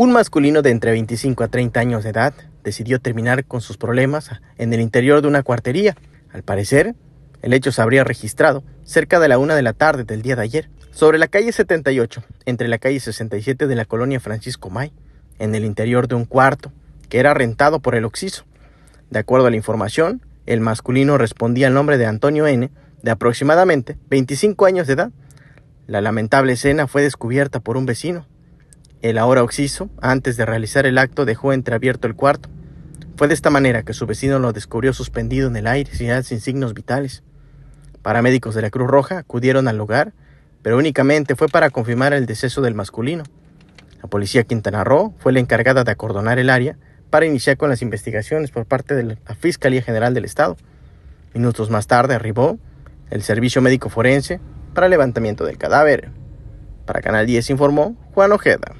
Un masculino de entre 25 a 30 años de edad decidió terminar con sus problemas en el interior de una cuartería. Al parecer, el hecho se habría registrado cerca de la una de la tarde del día de ayer, sobre la calle 78, entre la calle 67 de la colonia Francisco May, en el interior de un cuarto que era rentado por el Oxiso. De acuerdo a la información, el masculino respondía al nombre de Antonio N., de aproximadamente 25 años de edad. La lamentable escena fue descubierta por un vecino, el ahora oxiso, antes de realizar el acto, dejó entreabierto el cuarto. Fue de esta manera que su vecino lo descubrió suspendido en el aire, sin signos vitales. Paramédicos de la Cruz Roja acudieron al lugar, pero únicamente fue para confirmar el deceso del masculino. La policía Quintana Roo fue la encargada de acordonar el área para iniciar con las investigaciones por parte de la Fiscalía General del Estado. Minutos más tarde arribó el Servicio Médico Forense para el levantamiento del cadáver. Para Canal 10 informó Juan Ojeda.